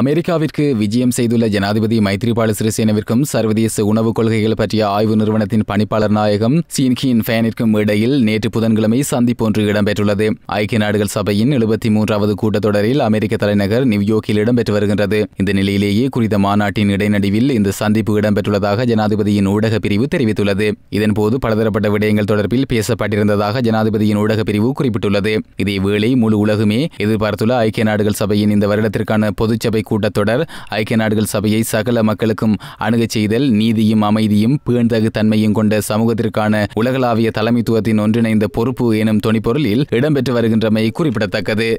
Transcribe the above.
அமெரிக்காவிற்கு விஜயம் செய்துள்ள ஜனாதிபதி மைத்ரிபால சிறிசேனவிற்கும் சர்வதேச உணவுக் கொள்கைகள் பற்றிய ஆய்வு நிறுவனத்தின் பணிப்பாளர் நாயகம் சீன்கியின் ஃபேனிற்கும் இடையில் நேற்று புதன்கிழமை சந்திப்பு ஒன்று இடம்பெற்றுள்ளது ஐக்கிய நாடுகள் சபையின் எழுபத்தி மூன்றாவது கூட்டத்தொடரில் அமெரிக்க தலைநகர் நியூயோர்க்கில் இடம்பெற்று வருகின்றது இந்த நிலையிலேயே குறித்த மாநாட்டின் இடைநடுவில் இந்த சந்திப்பு இடம்பெற்றுள்ளதாக ஜனாதிபதியின் ஊடகப் பிரிவு தெரிவித்துள்ளது இதன்போது பலதரப்பட்ட விடயங்கள் தொடர்பில் பேசப்பட்டிருந்ததாக ஜனாதிபதியின் ஊடக பிரிவு குறிப்பிட்டுள்ளது இதேவேளை முழு உலகமே எதிர்பார்த்துள்ள ஐக்கிய நாடுகள் சபையின் இந்த வருடத்திற்கான பொதுச்சபை சபை கூட்டத்தொடர் ஐக்கிய நாடுகள் சபையை சகல மக்களுக்கும் அணுகச் செய்தல் நீதியும் அமைதியும் பேண்தகு தன்மையும் கொண்ட சமூகத்திற்கான உலகளாவிய தலைமைத்துவத்தின் ஒன்றிணைந்த பொறுப்பு எனும் தொனிப்பொருளில் இடம்பெற்று வருகின்றமை குறிப்பிடத்தக்கது